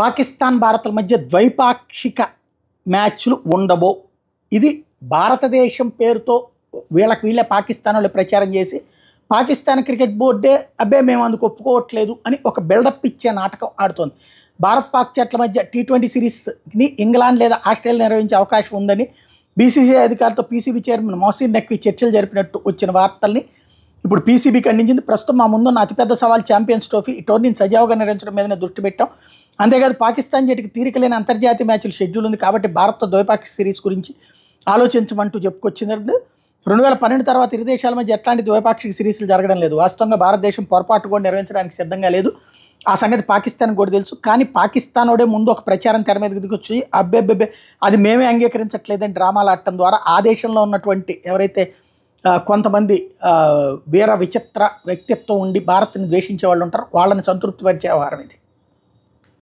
పాకిస్తాన్ భారత్ల మధ్య ద్వైపాక్షిక మ్యాచ్లు ఉండబో ఇది భారతదేశం పేరుతో వీళ్ళకి వీళ్ళే పాకిస్తాన్ వాళ్ళు ప్రచారం చేసి పాకిస్తాన్ క్రికెట్ బోర్డే అబ్బే మేము అందుకు ఒప్పుకోవట్లేదు అని ఒక బిల్డప్ ఇచ్చే నాటకం ఆడుతోంది భారత్ పాక్ చెట్ల మధ్య టీ ట్వంటీ సిరీస్ని ఇంగ్లాండ్ లేదా ఆస్ట్రేలియా నిర్వహించే అవకాశం ఉందని బీసీసీఐ అధికారులతో పీసీబీ చైర్మన్ మోసీన్ నక్వి చర్చలు జరిపినట్టు వచ్చిన వార్తల్ని ఇప్పుడు పీసీబీ అందించింది ప్రస్తుతం మా ముందున్న అతిపెద్ద సవాల్ ఛాంపియన్స్ ట్రోఫీ ఈ టోర్నీని సజావుగా నిర్వహించడం మీదనే దృష్టి పెట్టాం అంతేకాదు పాకిస్తాన్ జట్టుకి తీరిక లేని అంతర్జాతీయ మ్యాచ్లు షెడ్యూల్ ఉంది కాబట్టి భారత్ ద్వైపాక్షిక సిరీస్ గురించి ఆలోచించమంటూ చెప్పుకొచ్చింది రెండు వేల పన్నెండు తర్వాత ఇరు దేశాల మధ్య ఎట్లాంటి ద్వైపాక్షిక సిరీస్లు జరగడం లేదు వాస్తవంగా భారతదేశం పొరపాటు కూడా నిర్వహించడానికి సిద్ధంగా లేదు ఆ సంగతి పాకిస్తాన్ కూడా తెలుసు కానీ పాకిస్తానోడే ముందు ఒక ప్రచారం తెర మీద దిగొచ్చి అబ్బెబ్బెబ్బే అది మేమే అంగీకరించట్లేదని డ్రామాలు ఆడటం ద్వారా ఆ దేశంలో ఉన్నటువంటి ఎవరైతే కొంతమంది వీర విచిత్ర వ్యక్తిత్వం ఉండి భారత్ని ద్వేషించే వాళ్ళు ఉంటారు వాళ్ళని సంతృప్తిపరిచే వారం ఇది